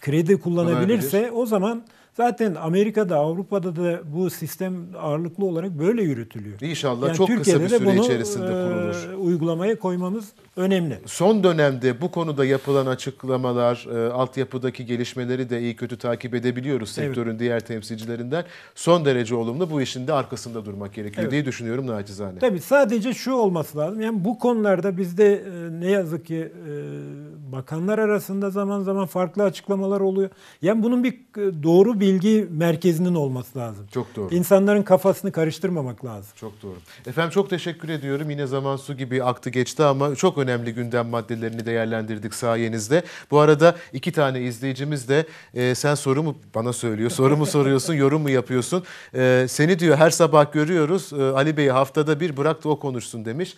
kredi kullanabilirse o zaman Zaten Amerika'da, Avrupa'da da bu sistem ağırlıklı olarak böyle yürütülüyor. İnşallah yani çok Türkiye'de kısa bir süre bunu, içerisinde e, kurulur. E, uygulamaya koymamız önemli. Son dönemde bu konuda yapılan açıklamalar, e, altyapıdaki gelişmeleri de iyi kötü takip edebiliyoruz sektörün evet. diğer temsilcilerinden. Son derece olumlu. Bu işin de arkasında durmak gerekiyor evet. diye düşünüyorum nacizane. Tabii sadece şu olması lazım. Yani bu konularda bizde e, ne yazık ki e, bakanlar arasında zaman zaman farklı açıklamalar oluyor. Yani bunun bir e, doğru bir bilgi merkezinin olması lazım. Çok doğru. İnsanların kafasını karıştırmamak lazım. Çok doğru. Efendim çok teşekkür ediyorum. Yine zaman su gibi aktı geçti ama çok önemli gündem maddelerini değerlendirdik sayenizde. Bu arada iki tane izleyicimiz de e, sen soru mu bana söylüyor, soru mu soruyorsun, yorum mu yapıyorsun? E, seni diyor her sabah görüyoruz. E, Ali Bey haftada bir bırak da o konuşsun demiş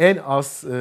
en az e,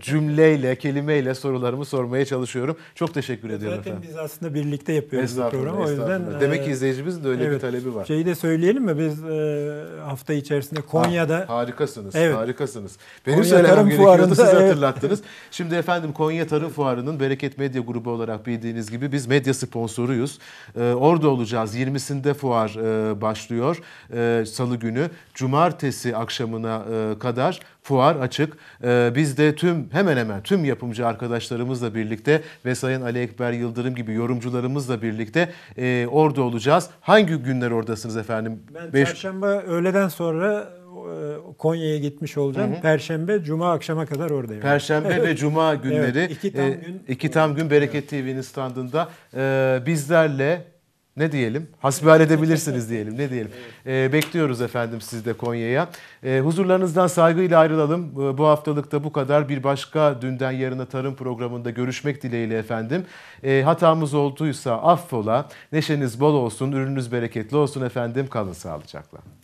cümleyle, kelimeyle sorularımı sormaya çalışıyorum. Çok teşekkür ediyorum Zaten efendim. biz aslında birlikte yapıyoruz bu programı. O yüzden Demek e, ki izleyicimizin de öyle evet, bir talebi var. Şeyi de söyleyelim mi? Biz e, hafta içerisinde Konya'da... Ha, harikasınız, evet. harikasınız. Benim Konya söylemem Tarım gerekiyordu, siz evet. hatırlattınız. Şimdi efendim Konya Tarım Fuarı'nın Bereket Medya Grubu olarak bildiğiniz gibi biz medya sponsoruyuz. E, orada olacağız. 20'sinde fuar e, başlıyor. E, Salı günü. Cumartesi akşamına e, kadar fuar açık. Ee, biz de tüm hemen hemen tüm yapımcı arkadaşlarımızla birlikte ve Sayın Ali Ekber Yıldırım gibi yorumcularımızla birlikte e, orada olacağız. Hangi günler oradasınız efendim? Ben Beş... Perşembe öğleden sonra e, Konya'ya gitmiş olacağım. Hı hı. Perşembe, Cuma akşama kadar oradayım. Perşembe ve Cuma günleri evet, iki tam e, gün, e, iki tam gün Bereket evet. TV'nin standında ee, bizlerle ne diyelim? Hasbihal edebilirsiniz diyelim. Ne diyelim? Evet. Ee, bekliyoruz efendim siz de Konya'ya. E, huzurlarınızdan saygıyla ayrılalım. E, bu haftalıkta bu kadar. Bir başka Dünden Yarına Tarım programında görüşmek dileğiyle efendim. E, hatamız olduysa affola. Neşeniz bol olsun, ürününüz bereketli olsun efendim. Kalın sağlıcakla.